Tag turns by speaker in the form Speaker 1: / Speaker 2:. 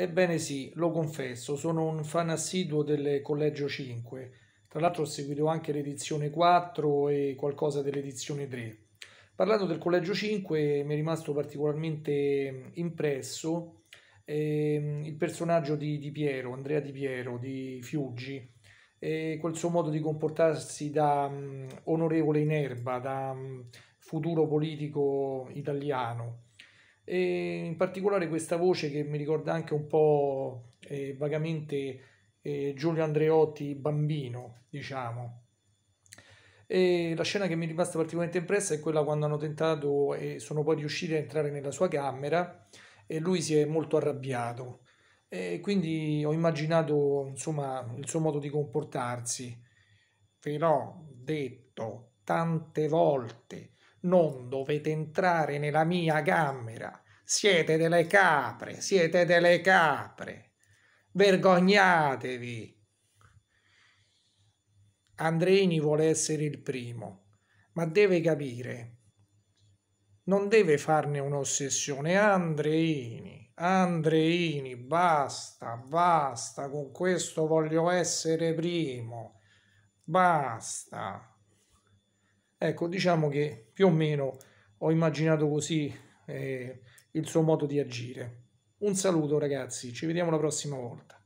Speaker 1: Ebbene sì, lo confesso, sono un fan assiduo del Collegio 5. Tra l'altro ho seguito anche l'edizione 4 e qualcosa dell'edizione 3. Parlando del Collegio 5 mi è rimasto particolarmente mm, impresso eh, il personaggio di, di, Piero, Andrea Di Piero, di Fiuggi, e quel suo modo di comportarsi da um, onorevole in erba, da um, futuro politico italiano e in particolare questa voce che mi ricorda anche un po' eh, vagamente eh, Giulio Andreotti bambino, diciamo. E la scena che mi è rimasta particolarmente impressa è quella quando hanno tentato e sono poi riusciti a entrare nella sua camera e lui si è molto arrabbiato. E quindi ho immaginato insomma il suo modo di comportarsi. però detto tante volte non dovete entrare nella mia camera. Siete delle capre, siete delle capre. Vergognatevi. Andreini vuole essere il primo, ma deve capire. Non deve farne un'ossessione. Andreini, Andreini, basta, basta, con questo voglio essere primo. Basta. Ecco, diciamo che più o meno ho immaginato così eh, il suo modo di agire. Un saluto ragazzi, ci vediamo la prossima volta.